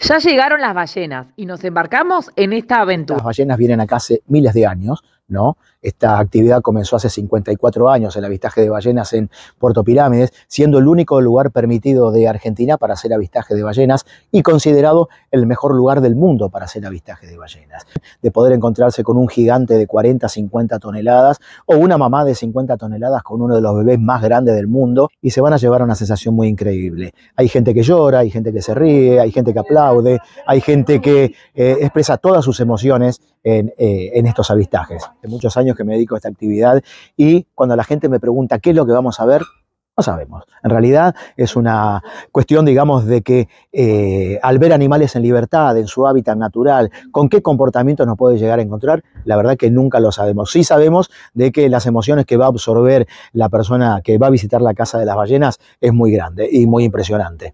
Ya llegaron las ballenas y nos embarcamos en esta aventura. Las ballenas vienen acá hace miles de años, esta actividad comenzó hace 54 años, el avistaje de ballenas en Puerto Pirámides, siendo el único lugar permitido de Argentina para hacer avistaje de ballenas y considerado el mejor lugar del mundo para hacer avistaje de ballenas. De poder encontrarse con un gigante de 40, 50 toneladas o una mamá de 50 toneladas con uno de los bebés más grandes del mundo y se van a llevar una sensación muy increíble. Hay gente que llora, hay gente que se ríe, hay gente que aplaude, hay gente que eh, expresa todas sus emociones eh, en, estos avistajes. Hace muchos años que me dedico a esta actividad y cuando la gente me pregunta qué es lo que vamos a ver, no sabemos. En realidad es una cuestión, digamos, de que eh, al ver animales en libertad, en su hábitat natural, con qué comportamiento nos puede llegar a encontrar, la verdad que nunca lo sabemos. Sí sabemos de que las emociones que va a absorber la persona que va a visitar la casa de las ballenas es muy grande y muy impresionante.